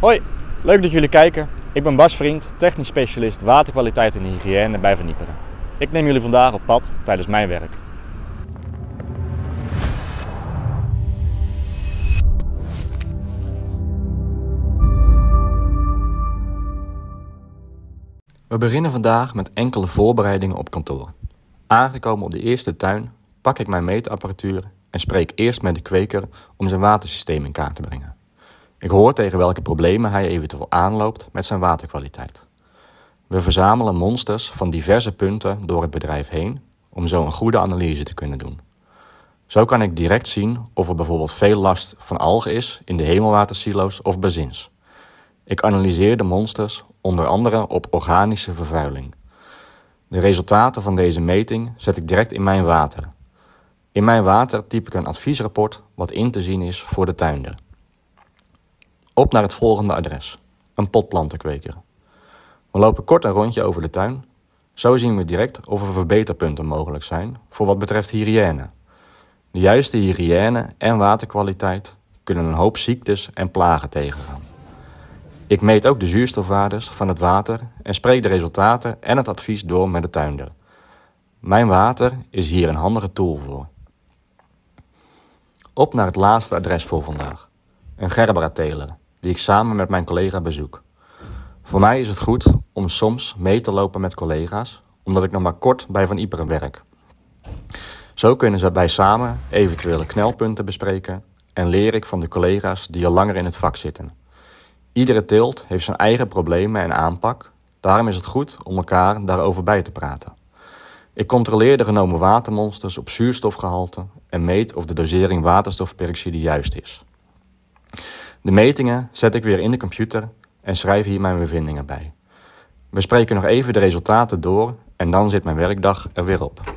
Hoi, leuk dat jullie kijken. Ik ben Bas Vriend, technisch specialist waterkwaliteit en hygiëne bij Vernieperen. Ik neem jullie vandaag op pad tijdens mijn werk. We beginnen vandaag met enkele voorbereidingen op kantoor. Aangekomen op de eerste tuin pak ik mijn meetapparatuur en spreek eerst met de kweker om zijn watersysteem in kaart te brengen. Ik hoor tegen welke problemen hij eventueel aanloopt met zijn waterkwaliteit. We verzamelen monsters van diverse punten door het bedrijf heen om zo een goede analyse te kunnen doen. Zo kan ik direct zien of er bijvoorbeeld veel last van algen is in de hemelwatersilo's of bezins. Ik analyseer de monsters onder andere op organische vervuiling. De resultaten van deze meting zet ik direct in mijn water. In mijn water typ ik een adviesrapport wat in te zien is voor de tuinder. Op naar het volgende adres, een potplantenkweker. We lopen kort een rondje over de tuin. Zo zien we direct of er verbeterpunten mogelijk zijn voor wat betreft hygiëne. De juiste hygiëne en waterkwaliteit kunnen een hoop ziektes en plagen tegengaan. Ik meet ook de zuurstofwaardes van het water en spreek de resultaten en het advies door met de tuinder. Mijn water is hier een handige tool voor. Op naar het laatste adres voor vandaag. Een Gerbera teler die ik samen met mijn collega bezoek. Voor mij is het goed om soms mee te lopen met collega's, omdat ik nog maar kort bij Van Iperen werk. Zo kunnen ze bij samen eventuele knelpunten bespreken en leer ik van de collega's die al langer in het vak zitten. Iedere tilt heeft zijn eigen problemen en aanpak, daarom is het goed om elkaar daarover bij te praten. Ik controleer de genomen watermonsters op zuurstofgehalte en meet of de dosering waterstofperoxide juist is. De metingen zet ik weer in de computer en schrijf hier mijn bevindingen bij. We spreken nog even de resultaten door en dan zit mijn werkdag er weer op.